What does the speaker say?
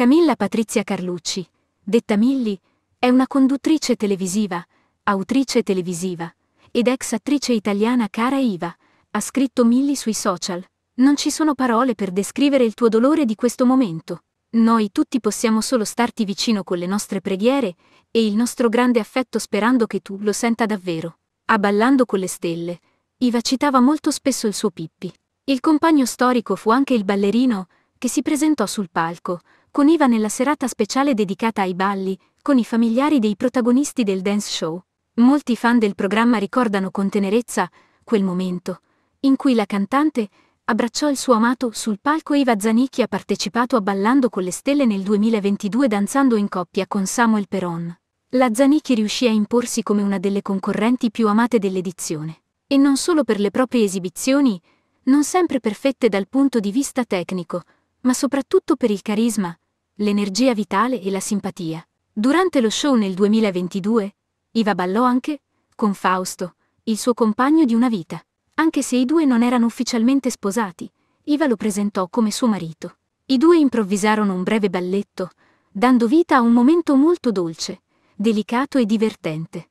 Camilla Patrizia Carlucci, detta Milli, è una conduttrice televisiva, autrice televisiva ed ex attrice italiana cara Iva, ha scritto Milli sui social. Non ci sono parole per descrivere il tuo dolore di questo momento. Noi tutti possiamo solo starti vicino con le nostre preghiere e il nostro grande affetto sperando che tu lo senta davvero. A Ballando con le stelle, Iva citava molto spesso il suo Pippi. Il compagno storico fu anche il ballerino che si presentò sul palco, con Iva nella serata speciale dedicata ai balli, con i familiari dei protagonisti del dance show. Molti fan del programma ricordano con tenerezza quel momento in cui la cantante abbracciò il suo amato sul palco Iva Zanicchi ha partecipato a Ballando con le Stelle nel 2022 danzando in coppia con Samuel Peron. La Zanicchi riuscì a imporsi come una delle concorrenti più amate dell'edizione. E non solo per le proprie esibizioni, non sempre perfette dal punto di vista tecnico, ma soprattutto per il carisma, l'energia vitale e la simpatia. Durante lo show nel 2022, Iva ballò anche con Fausto, il suo compagno di una vita. Anche se i due non erano ufficialmente sposati, Iva lo presentò come suo marito. I due improvvisarono un breve balletto, dando vita a un momento molto dolce, delicato e divertente.